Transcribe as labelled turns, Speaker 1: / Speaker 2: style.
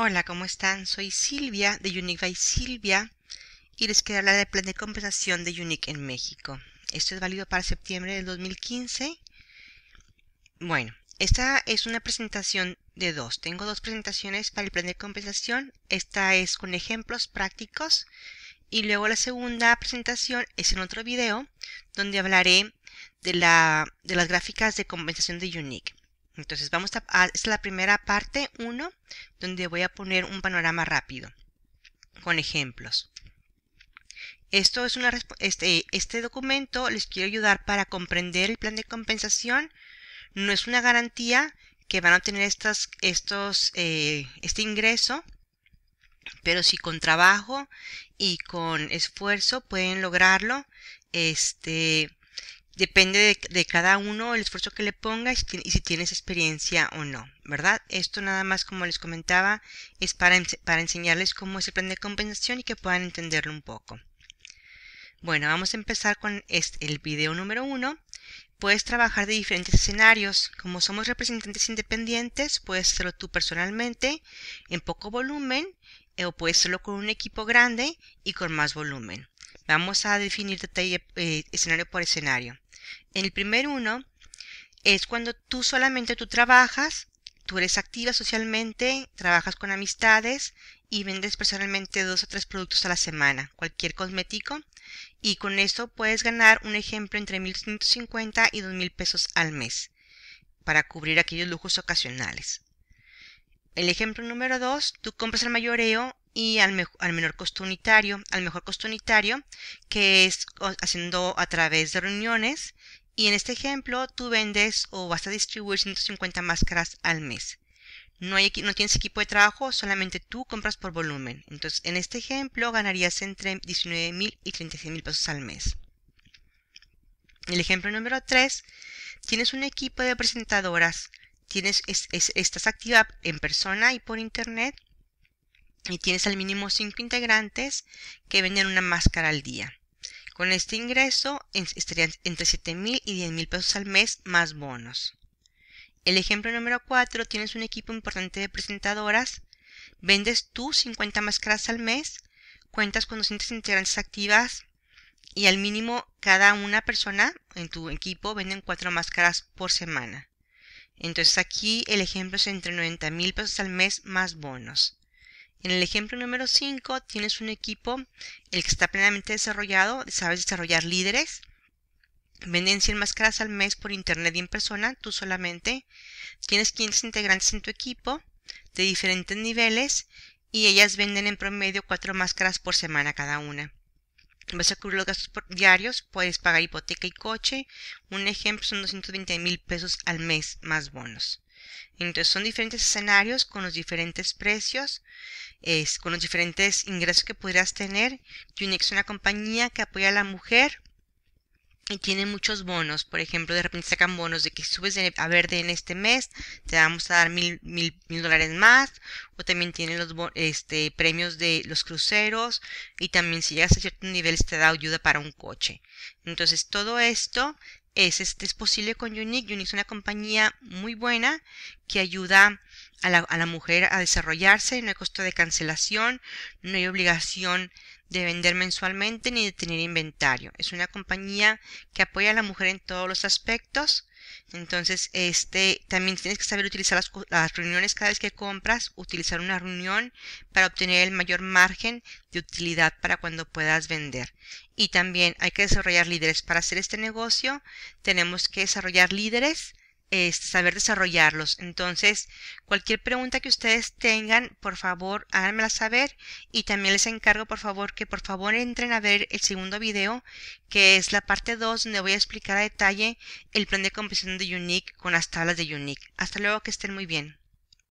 Speaker 1: Hola, ¿cómo están? Soy Silvia de Unique by Silvia y les quiero hablar del plan de compensación de Unique en México. Esto es válido para septiembre del 2015. Bueno, esta es una presentación de dos. Tengo dos presentaciones para el plan de compensación. Esta es con ejemplos prácticos y luego la segunda presentación es en otro video donde hablaré de, de las gráficas de compensación de Unique. Entonces vamos a, es la primera parte 1 donde voy a poner un panorama rápido con ejemplos. Esto es una, este, este, documento les quiero ayudar para comprender el plan de compensación. No es una garantía que van a tener estas, estos, eh, este ingreso, pero si con trabajo y con esfuerzo pueden lograrlo, este, Depende de, cada uno el esfuerzo que le pongas y si tienes experiencia o no, ¿verdad? Esto nada más, como les comentaba, es para, enseñarles cómo es el plan de compensación y que puedan entenderlo un poco. Bueno, vamos a empezar con el video número uno. Puedes trabajar de diferentes escenarios. Como somos representantes independientes, puedes hacerlo tú personalmente, en poco volumen, eh, o puedes hacerlo con un equipo grande y con más volumen. Vamos a definir detalle, eh, escenario por escenario. El primer uno es cuando tú solamente tú trabajas, tú eres activa socialmente, trabajas con amistades y vendes personalmente dos o tres productos a la semana, cualquier cosmético, y con esto puedes ganar un ejemplo entre cincuenta y 2.000 pesos al mes para cubrir aquellos lujos ocasionales. El ejemplo número dos, tú compras el mayoreo y al, al, menor costo unitario, al mejor costo unitario, que es haciendo a través de reuniones. Y en este ejemplo, tú vendes o vas a distribuir 150 máscaras al mes. No, hay, no tienes equipo de trabajo, solamente tú compras por volumen. Entonces, en este ejemplo, ganarías entre 19.000 mil y 36 mil pesos al mes. El ejemplo número 3, tienes un equipo de presentadoras, tienes, estás activa en persona y por internet y tienes al mínimo 5 integrantes que venden una máscara al día. Con este ingreso estarían entre 7 mil y 10 mil pesos al mes más bonos. El ejemplo número 4, tienes un equipo importante de presentadoras, vendes tú 50 máscaras al mes, cuentas con 200 integrantes activas y al mínimo cada una persona en tu equipo venden 4 máscaras por semana. Entonces aquí el ejemplo es entre 90 mil pesos al mes más bonos. En el ejemplo número 5 tienes un equipo, el que está plenamente desarrollado, sabes desarrollar líderes, venden 100 máscaras al mes por internet y en persona, tú solamente, tienes 15 integrantes en tu equipo de diferentes niveles y ellas venden en promedio 4 máscaras por semana cada una. Vas a cubrir los gastos diarios, puedes pagar hipoteca y coche. Un ejemplo son 220 mil pesos al mes más bonos. Entonces son diferentes escenarios con los diferentes precios, es, con los diferentes ingresos que pudieras tener. Unix es una compañía que apoya a la mujer y tiene muchos bonos. Por ejemplo, de repente sacan bonos de que si subes a verde en este mes, te vamos a dar mil, mil, dólares más. O también tiene los este, premios de los cruceros. Y también si llegas a cierto niveles te da ayuda para un coche. Entonces todo esto este, es, posible con Unique. Unique es una compañía muy buena que ayuda a la, a la mujer a desarrollarse, no hay costo de cancelación, no hay obligación de vender mensualmente ni de tener inventario. Es una compañía que apoya a la mujer en todos los aspectos. Entonces, este, también tienes que saber utilizar las, reuniones cada vez que compras, utilizar una reunión para obtener el mayor margen de utilidad para cuando puedas vender. Y también hay que desarrollar líderes. Para hacer este negocio tenemos que desarrollar líderes este, saber desarrollarlos. Entonces, cualquier pregunta que ustedes tengan, por favor, háganmela saber y también les encargo, por favor, que por favor entren a ver el segundo video, que es la parte 2 donde voy a explicar a detalle el plan de composición de Unique con las tablas de Unique. Hasta luego, que estén muy bien.